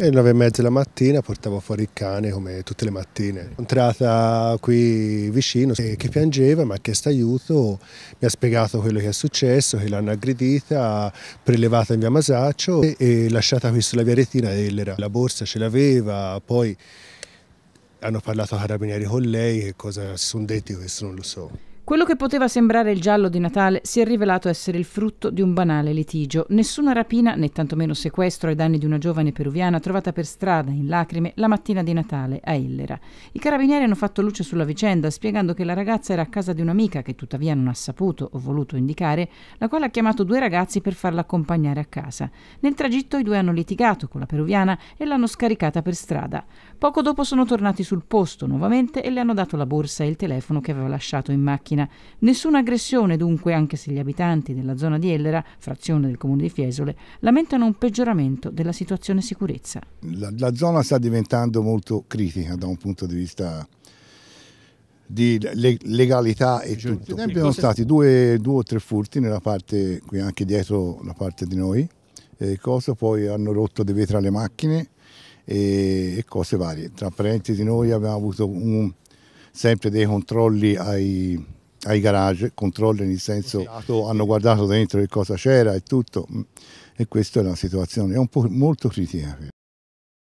E alle nove e mezza la mattina portavo fuori il cane come tutte le mattine. Entrata qui vicino che, piangeva mi ha chiesto aiuto, mi ha spiegato quello che è successo, che l'hanno aggredita, prelevata in via Masaccio e, e lasciata qui sulla via Retina dell'era. La borsa ce l'aveva, poi hanno parlato a carabinieri con lei, che cosa si sono detti questo non lo so. Quello che poteva sembrare il giallo di Natale si è rivelato essere il frutto di un banale litigio. Nessuna rapina né tantomeno sequestro ai danni di una giovane peruviana trovata per strada in lacrime la mattina di Natale a Ellera. I carabinieri hanno fatto luce sulla vicenda spiegando che la ragazza era a casa di un'amica che tuttavia non ha saputo o voluto indicare, la quale ha chiamato due ragazzi per farla accompagnare a casa. Nel tragitto i due hanno litigato con la peruviana e l'hanno scaricata per strada. Poco dopo sono tornati sul posto nuovamente e le hanno dato la borsa e il telefono che aveva lasciato in macchina macchina. Nessuna aggressione dunque, anche se gli abitanti della zona di Ellera, frazione del comune di Fiesole, lamentano un peggioramento della situazione sicurezza. La, la zona sta diventando molto critica da un punto di vista di legalità e Giusto. tutti. Tempi sono stati due, due, o tre furti nella parte, qui anche dietro la parte di noi, eh, cosa, poi hanno rotto dei vetri alle macchine e, e, cose varie. Tra parenti di noi abbiamo avuto un, sempre dei controlli ai, ai garage, controlli nel senso hanno guardato dentro che cosa c'era e tutto mm, e questa è una situazione è un po' molto critica.